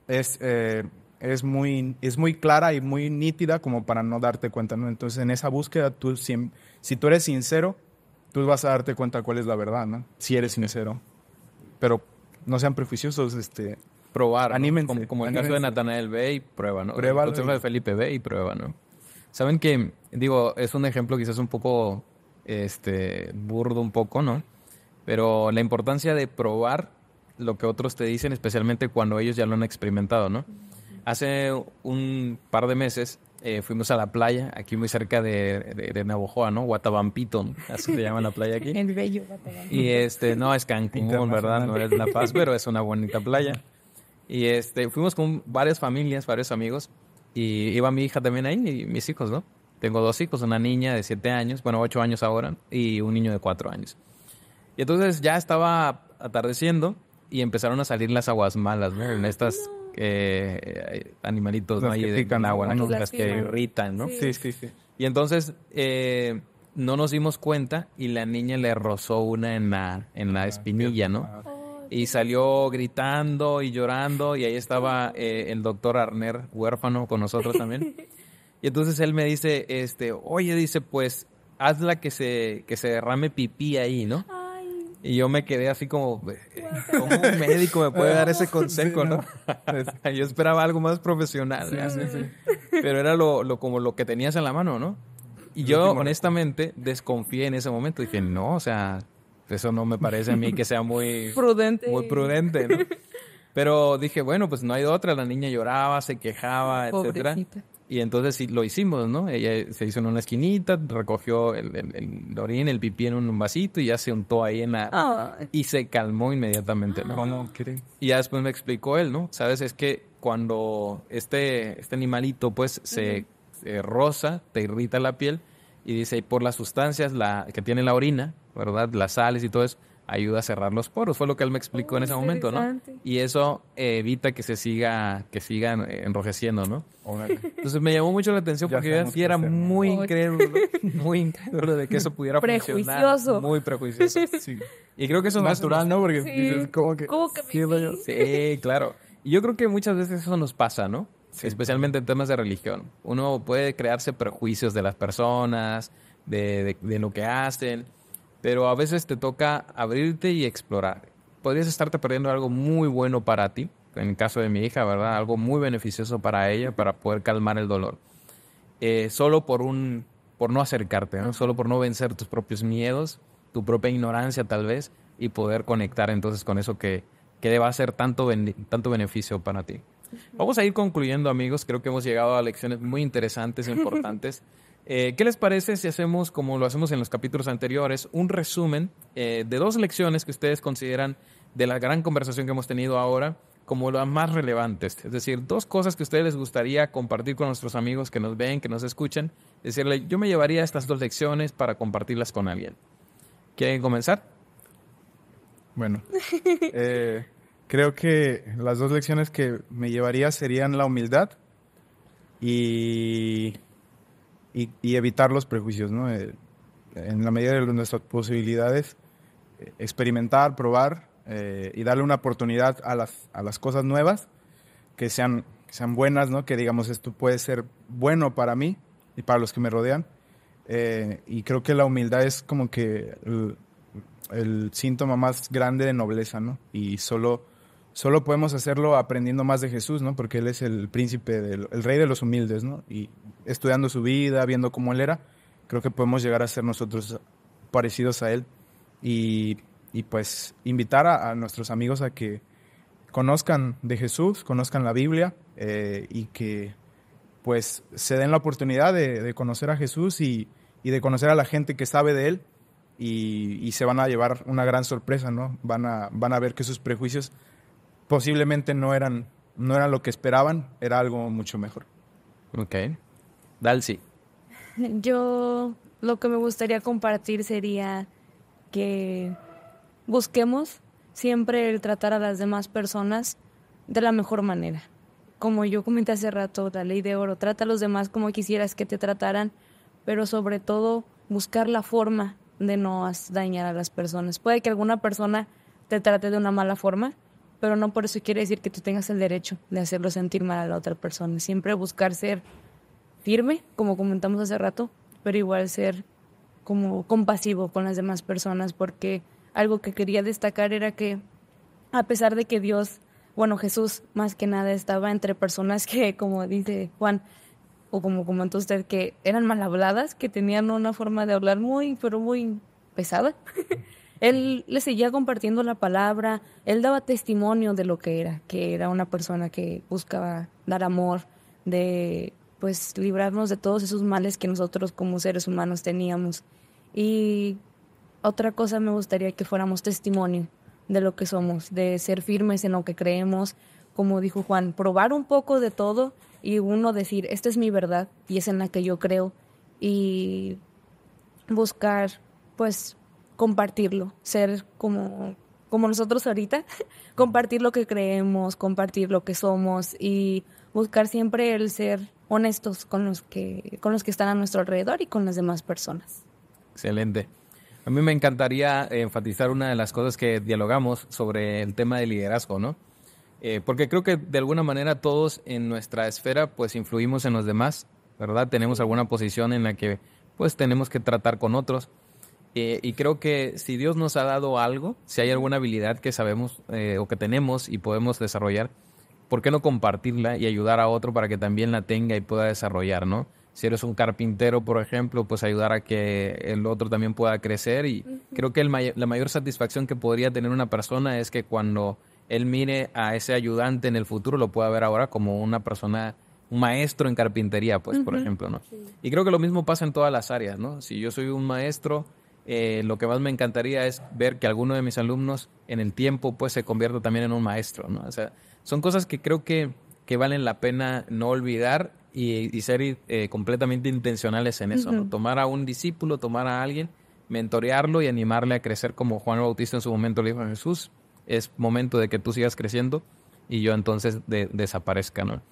es, eh, es, muy, es muy clara y muy nítida como para no darte cuenta, ¿no? Entonces, en esa búsqueda, tú, si, si tú eres sincero, tú vas a darte cuenta cuál es la verdad, ¿no? Si eres sincero. Pero no sean prejuiciosos, este... Probar. Anímense. Como, como, el caso de Natanael, ve prueba, ¿no? Prueba. El tema de Felipe, ve y prueba, ¿no? Saben que, digo, es un ejemplo quizás un poco este, burdo, un poco, ¿no? Pero la importancia de probar lo que otros te dicen, especialmente cuando ellos ya lo han experimentado, ¿no? Hace un par de meses eh, fuimos a la playa, aquí muy cerca de, de, Navojoa, ¿no? Guatabampito, así se llama la playa aquí. El bello Guatabampito. Y este, no, es Cancún, ¿verdad? No es La Paz, pero es una bonita playa. Y este, fuimos con varias familias, varios amigos, y iba mi hija también ahí y mis hijos, ¿no? Tengo dos hijos, una niña de siete años, bueno, ocho años ahora, y un niño de cuatro años. Y entonces ya estaba atardeciendo y empezaron a salir las aguas malas, ¿no? En estas eh, animalitos, ¿no? Que agua, Las, que irritan, ¿no? Sí, sí, sí. Y entonces eh, no nos dimos cuenta y la niña le rozó una en la, en la ah, espinilla, ¿no? Ah, y salió gritando y llorando y ahí estaba eh, el doctor Arner, huérfano, con nosotros también. Y entonces él me dice, este, oye, dice, pues hazla que se, que se derrame pipí ahí, ¿no? Ah, y yo me quedé así como, ¿cómo un médico me puede dar ese consejo, no? Este, yo esperaba algo más profesional. Pero era lo, lo, como lo que tenías en la mano, ¿no? Y yo honestamente desconfié en ese momento. Dije, no, o sea, eso no me parece a mí que sea muy prudente. Muy prudente, ¿no? Pero dije, bueno, pues no hay otra. La niña lloraba, se quejaba, etcétera. Y entonces sí, lo hicimos, ¿no? Ella se hizo en una esquinita, recogió el, el, el orín, el pipí en un vasito y ya se untó ahí en la... Y se calmó inmediatamente, ¿no? no Y ya después me explicó él, ¿no? Sabes, es que cuando este, este animalito pues se, rosa, te irrita la piel y dice, por las sustancias la, que tiene la orina, ¿verdad? Las sales y todo eso, ayuda a cerrar los poros. Fue lo que él me explicó en oh, ese momento, ¿no? Y eso evita que se siga, que sigan enrojeciendo, ¿no? Entonces me llamó mucho la atención porque yo era muy increíble. muy increíble de que eso pudiera prejuicioso. Muy prejuicioso. Y creo que eso es natural, ¿no? Porque sí. como que... sí, claro. Y yo creo que muchas veces eso nos pasa, ¿no? Especialmente en temas de religión. Uno puede crearse prejuicios de las personas, de, de lo que hacen pero a veces te toca abrirte y explorar. Podrías estarte perdiendo algo muy bueno para ti, en el caso de mi hija, ¿verdad? Algo muy beneficioso para ella, para poder calmar el dolor. Eh, solo por, un, por no acercarte, solo por no vencer tus propios miedos, tu propia ignorancia tal vez, y poder conectar entonces con eso que, que a ser tanto, tanto beneficio para ti. Vamos a ir concluyendo, amigos. Creo que hemos llegado a lecciones muy interesantes e importantes. Eh, ¿Qué les parece si hacemos, como lo hacemos en los capítulos anteriores, un resumen eh, de dos lecciones que ustedes consideran de la gran conversación que hemos tenido ahora como las más relevantes? Es decir, dos cosas que a ustedes les gustaría compartir con nuestros amigos que nos ven, que nos escuchan. Decirle, yo me llevaría estas dos lecciones para compartirlas con alguien. ¿Quieren comenzar? Bueno, eh, creo que las dos lecciones que me llevaría serían la humildad y y, evitar los prejuicios, ¿no? Eh, en la medida de nuestras posibilidades, eh, experimentar, probar eh, y darle una oportunidad a las, a las cosas nuevas que sean, que sean buenas, ¿no? Que digamos, esto puede ser bueno para mí y para los que me rodean. y creo que la humildad es como que el, el síntoma más grande de nobleza, ¿no? Y solo solo podemos hacerlo aprendiendo más de Jesús, ¿no? Porque Él es el príncipe, del, el rey de los humildes, ¿no? Y estudiando su vida, viendo cómo Él era, creo que podemos llegar a ser nosotros parecidos a Él y, pues invitar a, nuestros amigos a que conozcan de Jesús, conozcan la Biblia eh, y que pues se den la oportunidad de, conocer a Jesús y, de conocer a la gente que sabe de Él y, y, se van a llevar una gran sorpresa, ¿no? Van a, van a ver que sus prejuicios posiblemente no eran, no eran lo que esperaban, era algo mucho mejor. Ok. Dalcy. Yo lo que me gustaría compartir sería que busquemos siempre el tratar a las demás personas de la mejor manera. Como yo comenté hace rato, la ley de oro, trata a los demás como quisieras que te trataran, pero sobre todo buscar la forma de no dañar a las personas. Puede que alguna persona te trate de una mala forma, pero no por eso quiere decir que tú tengas el derecho de hacerlo sentir mal a la otra persona. Siempre buscar ser firme, como comentamos hace rato, pero igual ser como compasivo con las demás personas, porque algo que quería destacar era que a pesar de que Dios, bueno, Jesús más que nada estaba entre personas que, como dice Juan, o como comentó usted, que eran mal habladas, que tenían una forma de hablar muy, pero muy pesada. Él le seguía compartiendo la palabra, él daba testimonio de lo que era, que era una persona que buscaba dar amor, de pues librarnos de todos esos males que nosotros como seres humanos teníamos. Y otra cosa me gustaría que fuéramos testimonio de lo que somos, de ser firmes en lo que creemos, como dijo Juan, probar un poco de todo y uno decir, esta es mi verdad y es en la que yo creo y buscar pues compartirlo, ser como, como nosotros ahorita, compartir lo que creemos, compartir lo que somos y buscar siempre el ser honestos con los que, con los que están a nuestro alrededor y con las demás personas. Excelente. A mí me encantaría eh, enfatizar una de las cosas que dialogamos sobre el tema de liderazgo, ¿no? Eh, porque creo que de alguna manera todos en nuestra esfera pues influimos en los demás, ¿verdad? Tenemos alguna posición en la que pues tenemos que tratar con otros. Eh, y creo que si Dios nos ha dado algo, si hay alguna habilidad que sabemos eh, o que tenemos y podemos desarrollar, ¿por qué no compartirla y ayudar a otro para que también la tenga y pueda desarrollar, no? Si eres un carpintero, por ejemplo, pues ayudar a que el otro también pueda crecer. Y creo que la mayor satisfacción que podría tener una persona es que cuando él mire a ese ayudante en el futuro, lo pueda ver ahora como una persona, un maestro en carpintería, pues, por ejemplo, ¿no? Y creo que lo mismo pasa en todas las áreas, ¿no? Si yo soy un maestro eh, lo que más me encantaría es ver que alguno de mis alumnos en el tiempo pues se convierta también en un maestro, ¿no? O sea, son cosas que creo que, valen la pena no olvidar y, ser eh, completamente intencionales en eso, Tomar a un discípulo, tomar a alguien, mentorearlo y animarle a crecer como Juan Bautista en su momento le dijo a Jesús, es momento de que tú sigas creciendo y yo entonces desaparezca, ¿no?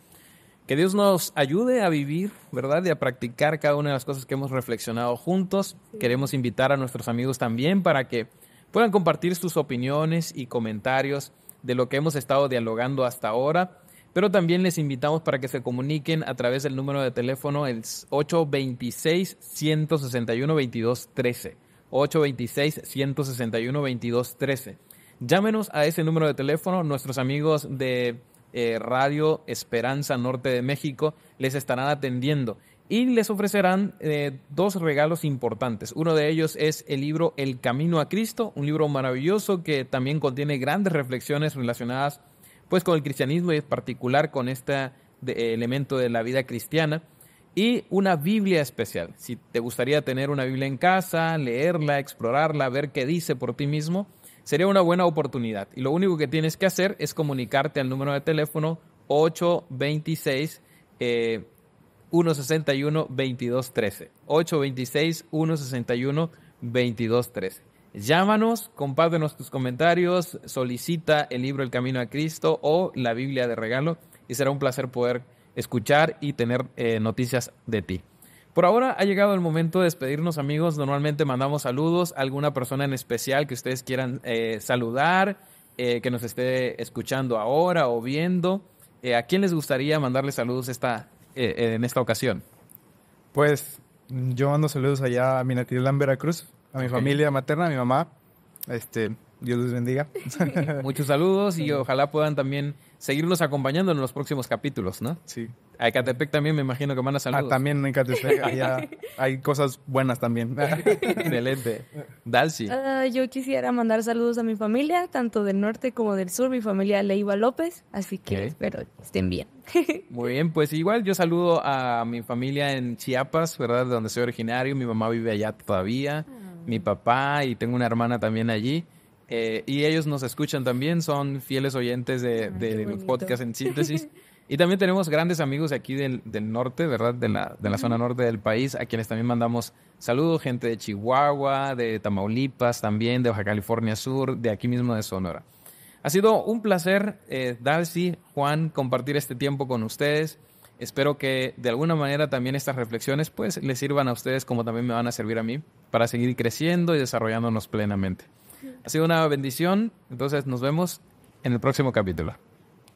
Que Dios nos ayude a vivir, ¿verdad? Y a practicar cada una de las cosas que hemos reflexionado juntos. Queremos invitar a nuestros amigos también para que puedan compartir sus opiniones y comentarios de lo que hemos estado dialogando hasta ahora. Pero también les invitamos para que se comuniquen a través del número de teléfono el 826-161-2213. 826-161-2213. Llámenos a ese número de teléfono. Nuestros amigos de eh, Radio Esperanza Norte de México les estarán atendiendo y les ofrecerán eh, dos regalos importantes. Uno de ellos es el libro El Camino a Cristo, un libro maravilloso que también contiene grandes reflexiones relacionadas pues con el cristianismo y en particular con este elemento de la vida cristiana y una Biblia especial. Si te gustaría tener una Biblia en casa, leerla, explorarla, ver qué dice por ti mismo, Sería una buena oportunidad y lo único que tienes que hacer es comunicarte al número de teléfono 826 161-2213. 826-161-2213. Llámanos, compártenos tus comentarios, solicita el libro El Camino a Cristo o la Biblia de regalo y será un placer poder escuchar y tener eh, noticias de ti. Por ahora ha llegado el momento de despedirnos amigos. Normalmente mandamos saludos a alguna persona en especial que ustedes quieran eh, saludar, eh, que nos esté escuchando ahora o viendo. Eh, ¿A quién les gustaría mandarles saludos esta, en esta ocasión? Pues yo mando saludos allá a mi natalidad en Veracruz, a mi familia materna, a mi mamá. Este, Dios les bendiga. Muchos saludos y ojalá puedan también seguirnos acompañando en los próximos capítulos, ¿no? Sí. A Ecatepec también me imagino que van a ah, saludos. Ah, también en Ecatepec hay cosas buenas también. Excelente. Dalsi. Ah, yo quisiera mandar saludos a mi familia, tanto del norte como del sur, mi familia Leiva López, así que espero estén bien. Muy bien, pues igual yo saludo a mi familia en Chiapas, ¿verdad? Donde soy originario, mi mamá vive allá todavía, ah. mi papá y tengo una hermana también allí. Eh, y ellos nos escuchan también, son fieles oyentes de, los podcast en síntesis. Y también tenemos grandes amigos aquí del, norte, ¿verdad? De la, zona norte del país, a quienes también mandamos saludos, gente de Chihuahua, de Tamaulipas también, de Baja California Sur, de aquí mismo de Sonora. Ha sido un placer, eh, Darcy, Juan, compartir este tiempo con ustedes. Espero que de alguna manera también estas reflexiones pues les sirvan a ustedes como también me van a servir a mí para seguir creciendo y desarrollándonos plenamente. Ha sido una bendición, entonces nos vemos en el próximo capítulo.